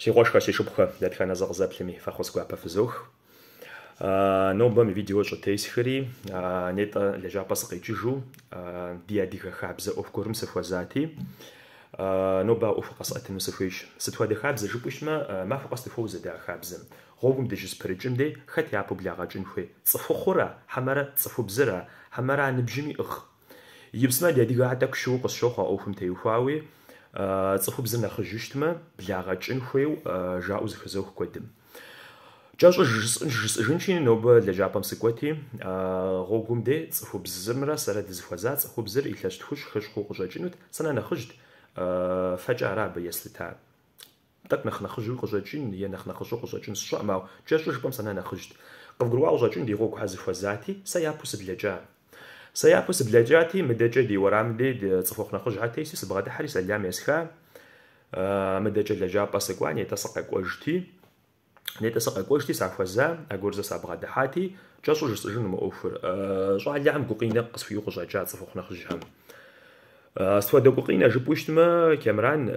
تيغوش خاصي شبخ دات خانا زغ زاب لمي فخوس كوا بفزوخ نو بوم فيديو جو تيسخري نيت لجا باسقي تجو دي ادي خابز اوف كورم سفوزاتي نو با اوف قصة نسفويش ستوا دي خابز جو بوش ما ما فقص دي خابز غوغم دي جس پرجم دي خط يابو بلاغا جن خوي صفو خورا حمارا صفو بزرا حمارا نبجمي اخ يبسما دي ادي غا عدا كشو قص شوخا اوفم تيوفاوي Э, цхубзы нахыжыштмэ блягъэкӀын хуейу э, жаӀэу зыхэзэху куэдым ҷашо жинчини нобэ лэжапам сыкӀуэти э, гъогум де цхубзымрэ сэрэ дызыхуэза цхубзыр илъэс тхущ хышхуу къыщӀэкӀынут сэнэ нахыжт фэкӀэ ара абы если та так нах нахыжу къыщӀэкӀын е нах нахыжу къыщӀэкӀын сщӀэ амау ҷашо жыпам сэнэ нахыжт къывгурвау ӀэкӀын ди гъогу хьэзыхуэзати сэ япу сыблэкӀа سيعفس بلاجاتي مدجدي وراملي صفوق نخرج عتي سيس بغدا حريس اليام يسخا آه، مدجد لجا باسكوان يتسقى كوجتي نيتسقى كوجتي سعفوزا اغورزا سع بغدا حاتي جاسو جس جن مؤفر آه، جو على عم قوقينا قص في يقجع جات صفوق آه، دو عم سوا دوقينا جبوشتما كامران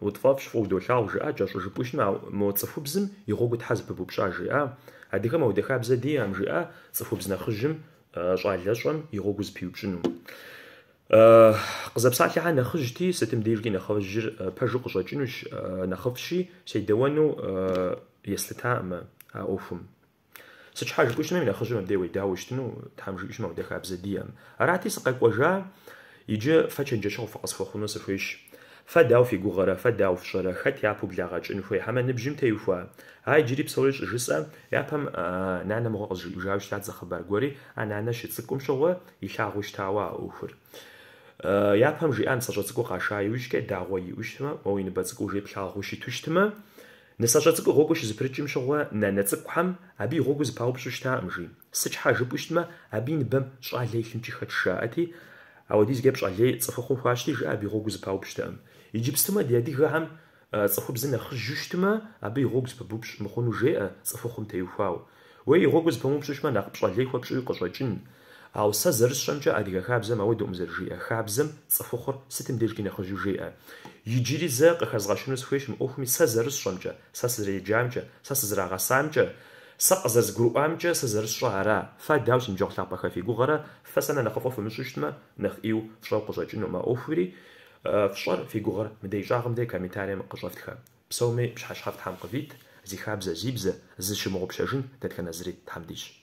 وطفاف دو شاو جا جاسو جو جبوشتما مو تصفو بزم يغوغ تحزب بوبشا جاء هذيك ما ودخا بزدي ام جي ا تصفو بزنا خرجم щӏалэщӏэм игъуэгузэпиупщӏыну. Къызэпсалъэхьа нэхъыжьти, сытым дежкӏи нэхъыжьыр пэжу къыщӏэкӏынущ нэхъыфӏщи, седэуэну еслъытаӏымэ а ӏуэхум. Сыт щхьа жыпӏущтми, нэхъыжьым мыбдей уеда щытыну Тхьэм жыпӏущмэ, удэхабзэ диӏэм. Арати, сыкъэкӏуэжа иджы фэ чэнджэщыгъу фыкъысхуэхъуну сыхуейщ. фадау фигура фадау шара хотя публяга чинхуй хамане бжим тейфуа ай джирип солиш жиса япам нана мого жавш тат за хабар гори анана ши цикум шого илагуш тава ухур япам жи ан сажа цику хаша юшке дагои уштма ойн бацку жи плагуши туштма несажа цику гогуши зпричим шого нана цик хам аби гогуз паупшушта амжи сич хажи буштма абин бам шалейхим чи хатша ати Ауэдиз ге пщӀалей цӀыхухъуэ хуащти, жыӀэ абы и гъуэгу зэпаупщтэкъым. Иджыпстмэ ди адыгэхэм цӀыхубзым яхъыжьу щытмэ, абы и гъуэгу зэпыбупщ мыхъуну жеӀэ цӀыхухъум теухуау. Уэ и гъуэгу зэпумыупщӀыщмэ, нэхъ пщӀалей хуэпщӀыуи къыщӀэкӀын. Ау сэ зэрысщӀэмкӀэ адыгэ хабзэм ауэдэӀум зэрыжиӀэ хабзэм цӀыхухъур сытым дежкӀи нэхъыжьу жеӀэ. Иджыри зэ къыхэзгъэщыну сыхуейщ мыӀуэхуми сэ зэрысщӀэмкӀэ, сэ сызэреджамкӀэ, сэ сызэрагъэсамкӀэ سأزرز جرو أمجا سأزرز شعرا فداوش نجاق لعبا خافي غرا فسنا نخفو في مشوشتما نخ إيو فشار قصوى جنو ما أوفري فشار في غرا مدي جاغم دي كامي تاريم قشافتها بسومي بشحاش حافت حام قفيت زي خابزة زيبزة زي شمو بشاجن تدخن أزريت حمديش